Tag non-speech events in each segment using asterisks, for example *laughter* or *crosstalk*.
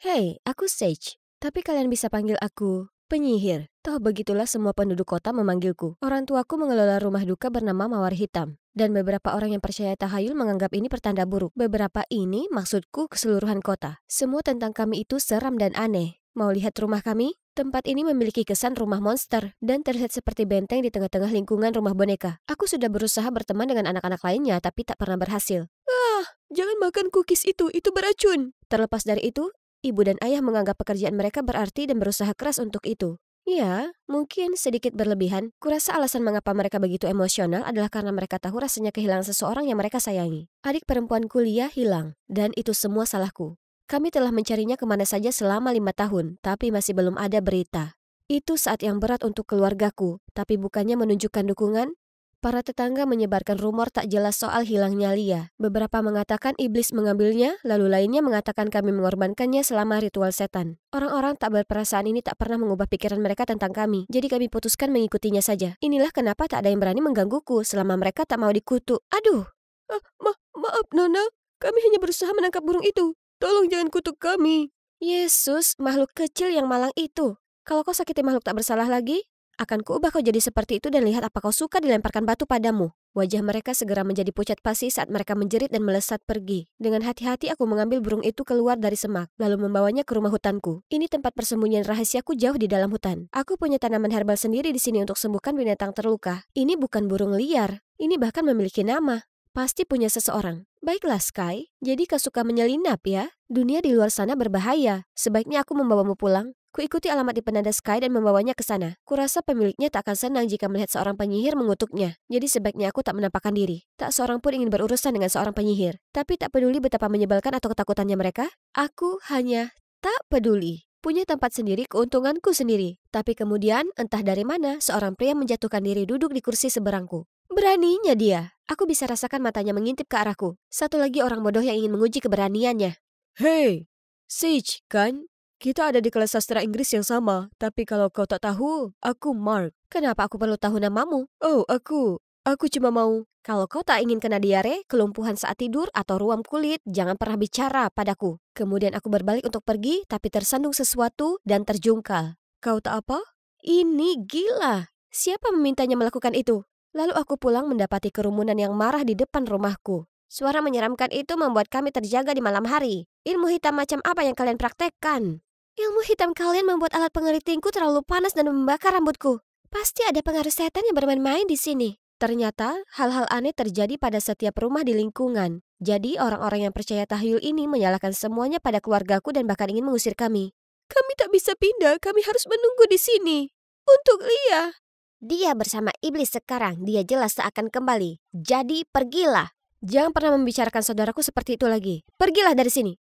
Hey, aku Sage, tapi kalian bisa panggil aku penyihir. Toh begitulah semua penduduk kota memanggilku. Orang tuaku mengelola rumah duka bernama Mawar Hitam. Dan beberapa orang yang percaya tahayul menganggap ini pertanda buruk. Beberapa ini maksudku keseluruhan kota. Semua tentang kami itu seram dan aneh. Mau lihat rumah kami? Tempat ini memiliki kesan rumah monster dan terlihat seperti benteng di tengah-tengah lingkungan rumah boneka. Aku sudah berusaha berteman dengan anak-anak lainnya tapi tak pernah berhasil. Ah, jangan makan cookies itu, itu beracun. Terlepas dari itu, Ibu dan ayah menganggap pekerjaan mereka berarti dan berusaha keras untuk itu. Ya, mungkin sedikit berlebihan. Kurasa alasan mengapa mereka begitu emosional adalah karena mereka tahu rasanya kehilangan seseorang yang mereka sayangi. Adik perempuan kuliah hilang, dan itu semua salahku. Kami telah mencarinya kemana saja selama lima tahun, tapi masih belum ada berita. Itu saat yang berat untuk keluargaku, tapi bukannya menunjukkan dukungan, Para tetangga menyebarkan rumor tak jelas soal hilangnya Lia. Beberapa mengatakan iblis mengambilnya, lalu lainnya mengatakan kami mengorbankannya selama ritual setan. Orang-orang tak berperasaan ini tak pernah mengubah pikiran mereka tentang kami, jadi kami putuskan mengikutinya saja. Inilah kenapa tak ada yang berani menggangguku selama mereka tak mau dikutuk. Aduh! Ah, ma maaf, Nona, Kami hanya berusaha menangkap burung itu. Tolong jangan kutuk kami. Yesus, makhluk kecil yang malang itu. Kalau kau sakiti makhluk tak bersalah lagi, akan kuubah kau jadi seperti itu dan lihat apa kau suka dilemparkan batu padamu. Wajah mereka segera menjadi pucat pasi saat mereka menjerit dan melesat pergi. Dengan hati-hati aku mengambil burung itu keluar dari semak, lalu membawanya ke rumah hutanku. Ini tempat persembunyian rahasiaku jauh di dalam hutan. Aku punya tanaman herbal sendiri di sini untuk sembuhkan binatang terluka. Ini bukan burung liar. Ini bahkan memiliki nama. Pasti punya seseorang. Baiklah, Sky. Jadi kau suka menyelinap ya? Dunia di luar sana berbahaya. Sebaiknya aku membawamu pulang. Kuikuti alamat di penanda Sky dan membawanya ke sana. Kurasa pemiliknya tak akan senang jika melihat seorang penyihir mengutuknya. Jadi sebaiknya aku tak menampakkan diri. Tak seorang pun ingin berurusan dengan seorang penyihir. Tapi tak peduli betapa menyebalkan atau ketakutannya mereka, aku hanya tak peduli. Punya tempat sendiri keuntunganku sendiri. Tapi kemudian, entah dari mana, seorang pria menjatuhkan diri duduk di kursi seberangku. Beraninya dia. Aku bisa rasakan matanya mengintip ke arahku. Satu lagi orang bodoh yang ingin menguji keberaniannya. Hei, Sage, kan? Kita ada di kelas sastra Inggris yang sama, tapi kalau kau tak tahu, aku Mark. Kenapa aku perlu tahu namamu? Oh, aku. Aku cuma mau. Kalau kau tak ingin kena diare, kelumpuhan saat tidur, atau ruam kulit, jangan pernah bicara padaku. Kemudian aku berbalik untuk pergi, tapi tersandung sesuatu dan terjungkal. Kau tak apa? Ini gila. Siapa memintanya melakukan itu? Lalu aku pulang mendapati kerumunan yang marah di depan rumahku. Suara menyeramkan itu membuat kami terjaga di malam hari. Ilmu hitam macam apa yang kalian praktekkan? Ilmu hitam kalian membuat alat pengeritingku terlalu panas dan membakar rambutku. Pasti ada pengaruh setan yang bermain-main di sini. Ternyata, hal-hal aneh terjadi pada setiap rumah di lingkungan. Jadi, orang-orang yang percaya tahyul ini menyalahkan semuanya pada keluargaku dan bahkan ingin mengusir kami. Kami tak bisa pindah, kami harus menunggu di sini. Untuk Lia. Dia bersama iblis sekarang, dia jelas tak akan kembali. Jadi, pergilah. Jangan pernah membicarakan saudaraku seperti itu lagi. Pergilah dari sini.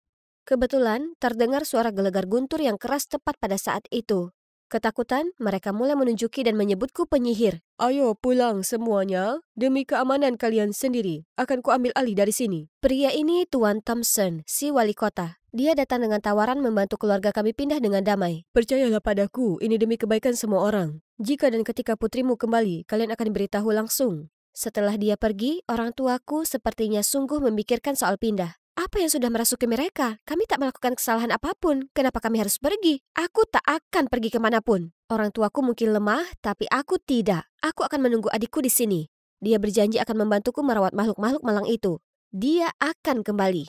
Kebetulan, terdengar suara gelegar guntur yang keras tepat pada saat itu. Ketakutan, mereka mulai menunjuki dan menyebutku penyihir. Ayo pulang semuanya, demi keamanan kalian sendiri. Akan kuambil alih dari sini. Pria ini Tuan Thompson, si wali kota. Dia datang dengan tawaran membantu keluarga kami pindah dengan damai. Percayalah padaku, ini demi kebaikan semua orang. Jika dan ketika putrimu kembali, kalian akan diberitahu langsung. Setelah dia pergi, orang tuaku sepertinya sungguh memikirkan soal pindah. Apa yang sudah merasuki mereka? Kami tak melakukan kesalahan apapun. Kenapa kami harus pergi? Aku tak akan pergi kemanapun. Orang tuaku mungkin lemah, tapi aku tidak. Aku akan menunggu adikku di sini. Dia berjanji akan membantuku merawat makhluk-makhluk malang itu. Dia akan kembali.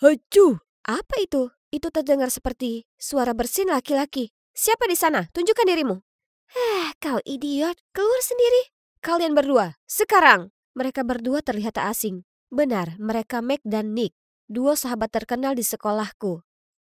Hacu! Apa itu? Itu terdengar seperti suara bersin laki-laki. Siapa di sana? Tunjukkan dirimu. Heh, kau idiot. Keluar sendiri. Kalian berdua, sekarang. Mereka berdua terlihat tak asing. Benar, mereka Mac dan Nick. Dua sahabat terkenal di sekolahku.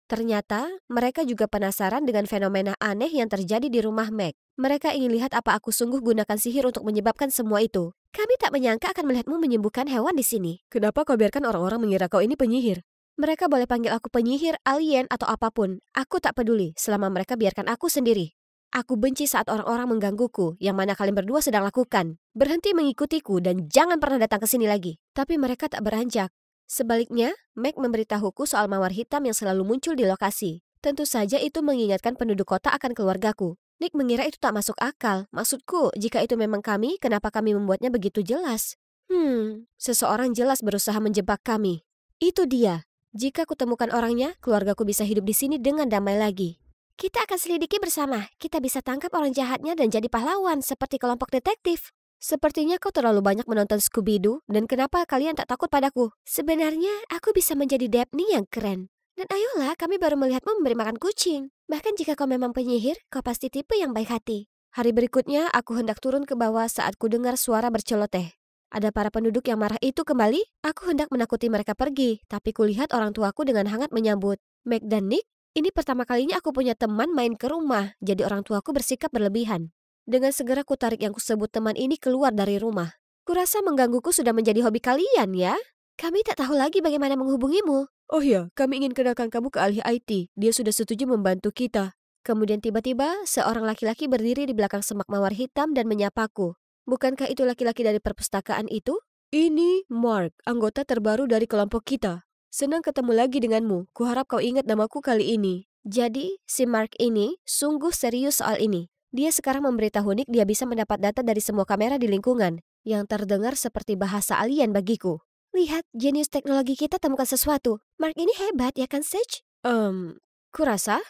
Ternyata, mereka juga penasaran dengan fenomena aneh yang terjadi di rumah Meg. Mereka ingin lihat apa aku sungguh gunakan sihir untuk menyebabkan semua itu. Kami tak menyangka akan melihatmu menyembuhkan hewan di sini. Kenapa kau biarkan orang-orang mengira kau ini penyihir? Mereka boleh panggil aku penyihir, alien, atau apapun. Aku tak peduli, selama mereka biarkan aku sendiri. Aku benci saat orang-orang menggangguku, yang mana kalian berdua sedang lakukan. Berhenti mengikutiku dan jangan pernah datang ke sini lagi. Tapi mereka tak beranjak. Sebaliknya, Mac memberitahuku soal mawar hitam yang selalu muncul di lokasi. Tentu saja itu mengingatkan penduduk kota akan keluargaku. Nick mengira itu tak masuk akal. Maksudku, jika itu memang kami, kenapa kami membuatnya begitu jelas? Hmm, seseorang jelas berusaha menjebak kami. Itu dia. Jika kutemukan orangnya, keluargaku bisa hidup di sini dengan damai lagi. Kita akan selidiki bersama. Kita bisa tangkap orang jahatnya dan jadi pahlawan seperti kelompok detektif. Sepertinya kau terlalu banyak menonton Scooby-Doo dan kenapa kalian tak takut padaku? Sebenarnya aku bisa menjadi Daphne yang keren. Dan ayolah kami baru melihatmu memberi makan kucing. Bahkan jika kau memang penyihir, kau pasti tipe yang baik hati. Hari berikutnya aku hendak turun ke bawah saat ku dengar suara berceloteh. Ada para penduduk yang marah itu kembali, aku hendak menakuti mereka pergi, tapi kulihat orang tuaku dengan hangat menyambut. Meg dan Nick, ini pertama kalinya aku punya teman main ke rumah, jadi orang tuaku bersikap berlebihan. Dengan segera kutarik yang kusebut teman ini keluar dari rumah. Kurasa menggangguku sudah menjadi hobi kalian ya. Kami tak tahu lagi bagaimana menghubungimu. Oh ya, kami ingin kenalkan kamu ke ahli IT. Dia sudah setuju membantu kita. Kemudian tiba-tiba, seorang laki-laki berdiri di belakang semak mawar hitam dan menyapaku. Bukankah itu laki-laki dari perpustakaan itu? Ini Mark, anggota terbaru dari kelompok kita. Senang ketemu lagi denganmu. Kuharap kau ingat namaku kali ini. Jadi, si Mark ini sungguh serius soal ini. Dia sekarang memberitahu Nick dia bisa mendapat data dari semua kamera di lingkungan, yang terdengar seperti bahasa alien bagiku. Lihat, jenius teknologi kita temukan sesuatu. Mark ini hebat, ya kan, Sage? Um, kurasa?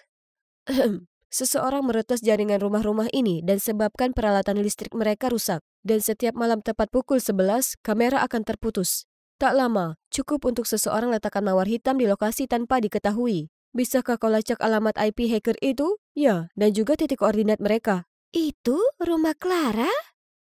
Seseorang meretas jaringan rumah-rumah ini dan sebabkan peralatan listrik mereka rusak. Dan setiap malam tepat pukul 11, kamera akan terputus. Tak lama, cukup untuk seseorang letakkan mawar hitam di lokasi tanpa diketahui. Bisakah kau lacak alamat IP hacker itu? Ya, dan juga titik koordinat mereka. Itu rumah Clara?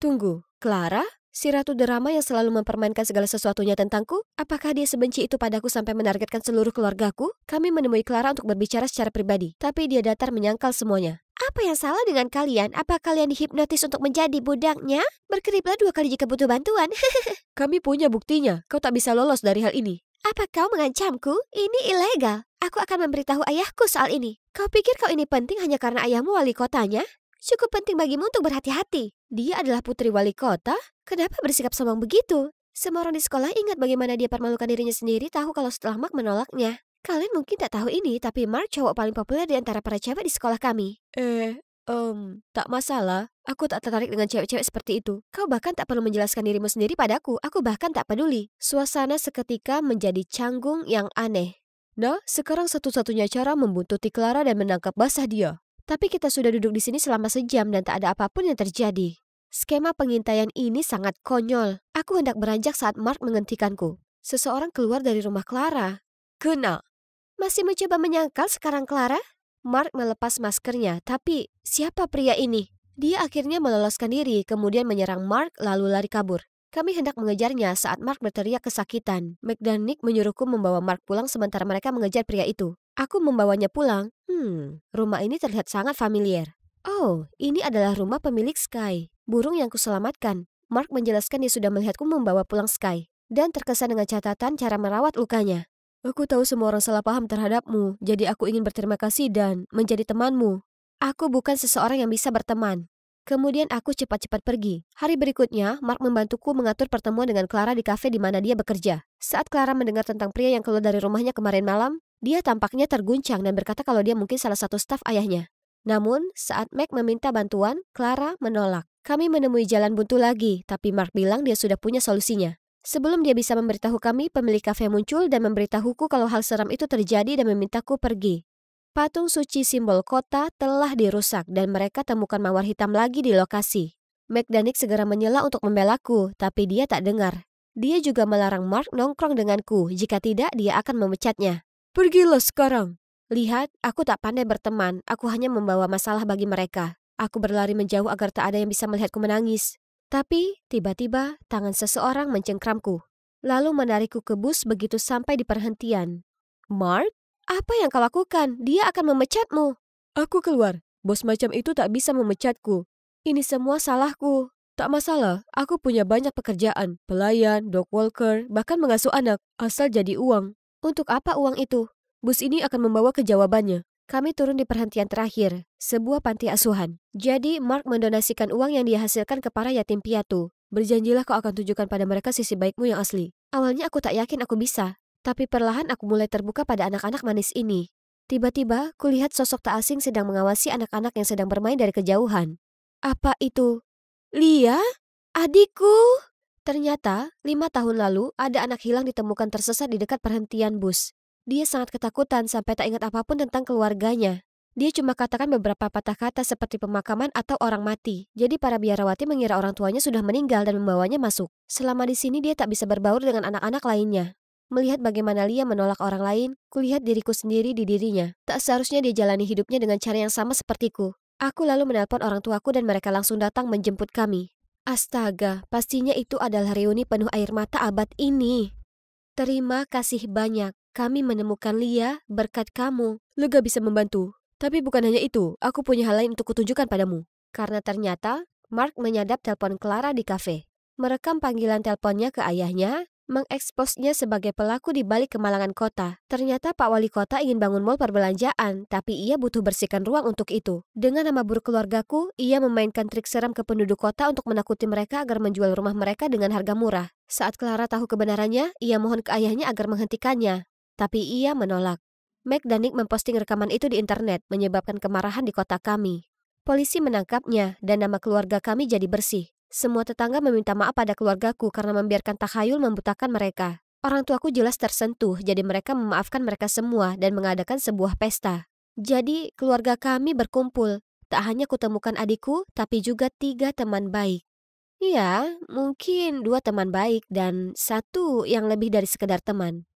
Tunggu, Clara? Si Ratu Derama yang selalu mempermainkan segala sesuatunya tentangku? Apakah dia sebenci itu padaku sampai menargetkan seluruh keluargaku? Kami menemui Clara untuk berbicara secara pribadi, tapi dia datar menyangkal semuanya. Apa yang salah dengan kalian? Apa kalian dihipnotis untuk menjadi budaknya? Berkeriplah dua kali jika butuh bantuan. *laughs* Kami punya buktinya. Kau tak bisa lolos dari hal ini. Apa kau mengancamku? Ini ilegal. Aku akan memberitahu ayahku soal ini. Kau pikir kau ini penting hanya karena ayahmu wali kotanya? Cukup penting bagimu untuk berhati-hati. Dia adalah putri wali kota. Kenapa bersikap sombong begitu? Semua orang di sekolah ingat bagaimana dia permalukan dirinya sendiri tahu kalau setelah Mark menolaknya. Kalian mungkin tak tahu ini, tapi Mark cowok paling populer di antara para cewek di sekolah kami. Eh, Um, tak masalah. Aku tak tertarik dengan cewek-cewek seperti itu. Kau bahkan tak perlu menjelaskan dirimu sendiri padaku. Aku bahkan tak peduli. Suasana seketika menjadi canggung yang aneh. Nah, sekarang satu-satunya cara membuntuti Clara dan menangkap basah dia. Tapi kita sudah duduk di sini selama sejam dan tak ada apapun yang terjadi. Skema pengintaian ini sangat konyol. Aku hendak beranjak saat Mark menghentikanku. Seseorang keluar dari rumah Clara. Kena. Masih mencoba menyangkal sekarang Clara? Mark melepas maskernya, tapi siapa pria ini? Dia akhirnya meloloskan diri, kemudian menyerang Mark lalu lari kabur. Kami hendak mengejarnya saat Mark berteriak kesakitan. Mac dan Nick menyuruhku membawa Mark pulang sementara mereka mengejar pria itu. Aku membawanya pulang. Hmm, rumah ini terlihat sangat familiar. Oh, ini adalah rumah pemilik Sky, burung yang kuselamatkan. Mark menjelaskan dia sudah melihatku membawa pulang Sky dan terkesan dengan catatan cara merawat lukanya. Aku tahu semua orang salah paham terhadapmu, jadi aku ingin berterima kasih dan menjadi temanmu. Aku bukan seseorang yang bisa berteman. Kemudian aku cepat-cepat pergi. Hari berikutnya, Mark membantuku mengatur pertemuan dengan Clara di kafe di mana dia bekerja. Saat Clara mendengar tentang pria yang keluar dari rumahnya kemarin malam, dia tampaknya terguncang dan berkata kalau dia mungkin salah satu staf ayahnya. Namun, saat Mac meminta bantuan, Clara menolak. Kami menemui jalan buntu lagi, tapi Mark bilang dia sudah punya solusinya. Sebelum dia bisa memberitahu kami, pemilik kafe muncul dan memberitahuku kalau hal seram itu terjadi dan memintaku pergi. Patung suci simbol kota telah dirusak dan mereka temukan mawar hitam lagi di lokasi. McDanick segera menyela untuk membelaku, tapi dia tak dengar. Dia juga melarang Mark nongkrong denganku, jika tidak dia akan memecatnya. Pergilah sekarang. Lihat, aku tak pandai berteman, aku hanya membawa masalah bagi mereka. Aku berlari menjauh agar tak ada yang bisa melihatku menangis. Tapi, tiba-tiba tangan seseorang mencengkramku. Lalu menarikku ke bus begitu sampai di perhentian. Mark? Apa yang kau lakukan? Dia akan memecatmu. Aku keluar. Bos macam itu tak bisa memecatku. Ini semua salahku. Tak masalah, aku punya banyak pekerjaan. Pelayan, dog walker, bahkan mengasuh anak. Asal jadi uang. Untuk apa uang itu? Bus ini akan membawa ke jawabannya. Kami turun di perhentian terakhir, sebuah panti asuhan. Jadi, Mark mendonasikan uang yang dihasilkan ke para yatim piatu. Berjanjilah kau akan tunjukkan pada mereka sisi baikmu yang asli. Awalnya aku tak yakin aku bisa, tapi perlahan aku mulai terbuka pada anak-anak manis ini. Tiba-tiba, kulihat sosok tak asing sedang mengawasi anak-anak yang sedang bermain dari kejauhan. Apa itu? Lia? Adikku? Ternyata, lima tahun lalu, ada anak hilang ditemukan tersesat di dekat perhentian bus. Dia sangat ketakutan sampai tak ingat apapun tentang keluarganya. Dia cuma katakan beberapa patah kata seperti pemakaman atau orang mati. Jadi para biarawati mengira orang tuanya sudah meninggal dan membawanya masuk. Selama di sini dia tak bisa berbaur dengan anak-anak lainnya. Melihat bagaimana Lia menolak orang lain, kulihat diriku sendiri di dirinya. Tak seharusnya dia jalani hidupnya dengan cara yang sama sepertiku. Aku lalu menelpon orang tuaku dan mereka langsung datang menjemput kami. Astaga, pastinya itu adalah reuni penuh air mata abad ini. Terima kasih banyak. Kami menemukan Lia berkat kamu. Lega bisa membantu. Tapi bukan hanya itu, aku punya hal lain untuk kutunjukkan padamu. Karena ternyata, Mark menyadap telepon Clara di kafe. Merekam panggilan teleponnya ke ayahnya, mengeksposnya sebagai pelaku di balik kemalangan kota. Ternyata Pak Wali Kota ingin bangun mall perbelanjaan, tapi ia butuh bersihkan ruang untuk itu. Dengan nama buruk keluargaku, ia memainkan trik seram ke penduduk kota untuk menakuti mereka agar menjual rumah mereka dengan harga murah. Saat Clara tahu kebenarannya, ia mohon ke ayahnya agar menghentikannya. Tapi ia menolak. Meg dan Nick memposting rekaman itu di internet, menyebabkan kemarahan di kota kami. Polisi menangkapnya, dan nama keluarga kami jadi bersih. Semua tetangga meminta maaf pada keluargaku karena membiarkan takhayul membutakan mereka. Orang tuaku jelas tersentuh, jadi mereka memaafkan mereka semua dan mengadakan sebuah pesta. Jadi, keluarga kami berkumpul. Tak hanya kutemukan adikku, tapi juga tiga teman baik. Iya, mungkin dua teman baik dan satu yang lebih dari sekedar teman.